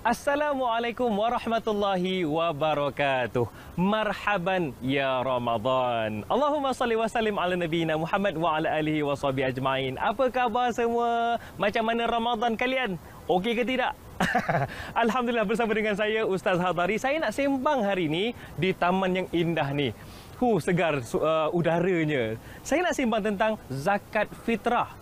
Assalamualaikum warahmatullahi wabarakatuh. Marhaban ya Ramadan. Allahumma salli wa sallim ala nabiyyina Muhammad wa ala alihi wa sahbihi ajmain. Apa khabar semua? Macam mana Ramadan kalian? Okey ke tidak? Alhamdulillah bersama dengan saya Ustaz Hadari. Saya nak sembang hari ini di taman yang indah ni. Hu segar uh, udaranya. Saya nak sembang tentang zakat fitrah.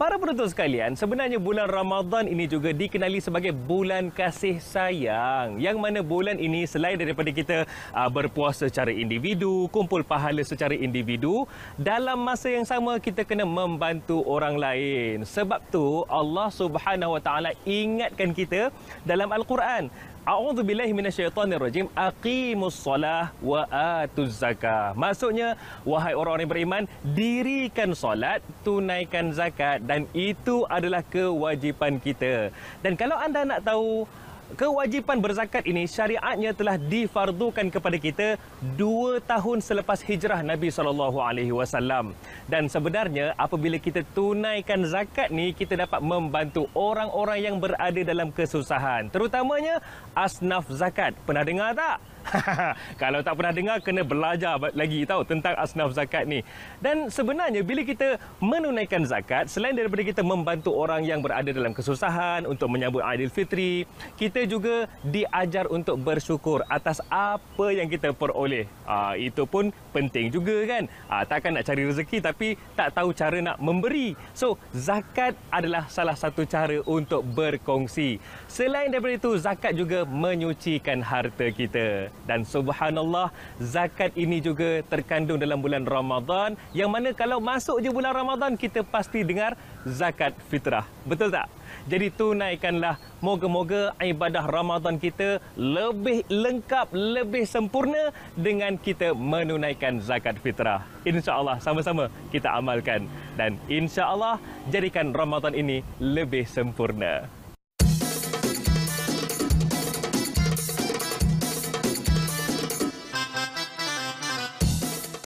Para penonton sekalian, sebenarnya bulan Ramadhan ini juga dikenali sebagai bulan kasih sayang. Yang mana bulan ini selain daripada kita ah, berpuasa secara individu, kumpul pahala secara individu, dalam masa yang sama kita kena membantu orang lain. Sebab tu Allah Subhanahu Wa Taala ingatkan kita dalam Al-Quran. A'udzu billahi minasyaitonir rajim. Aqimus solah wa atuz zakah. Maksudnya wahai orang-orang yang beriman, dirikan solat, tunaikan zakat dan itu adalah kewajipan kita. Dan kalau anda nak tahu kewajipan berzakat ini syariatnya telah difardukan kepada kita dua tahun selepas hijrah Nabi saw. Dan sebenarnya apabila kita tunaikan zakat ni kita dapat membantu orang-orang yang berada dalam kesusahan. Terutamanya asnaf zakat. Pernah dengar tak? Kalau tak pernah dengar kena belajar lagi tahu tentang asnaf zakat ni. Dan sebenarnya bila kita menunaikan zakat selain daripada kita membantu orang yang berada dalam kesusahan untuk menyambut Aidilfitri, kita juga diajar untuk bersyukur atas apa yang kita peroleh. Ah itu pun penting juga kan. Ah takkan nak cari rezeki tapi tetapi tak tahu cara nak memberi. So, zakat adalah salah satu cara untuk berkongsi. Selain daripada itu, zakat juga menyucikan harta kita. Dan subhanallah, zakat ini juga terkandung dalam bulan Ramadan yang mana kalau masuk je bulan Ramadan kita pasti dengar zakat fitrah. Betul tak? Jadi tunaikanlah moga-moga ibadah Ramadan kita lebih lengkap, lebih sempurna dengan kita menunaikan zakat fitrah. Insya-Allah sama-sama kita amalkan dan insya-Allah jadikan Ramadan ini lebih sempurna.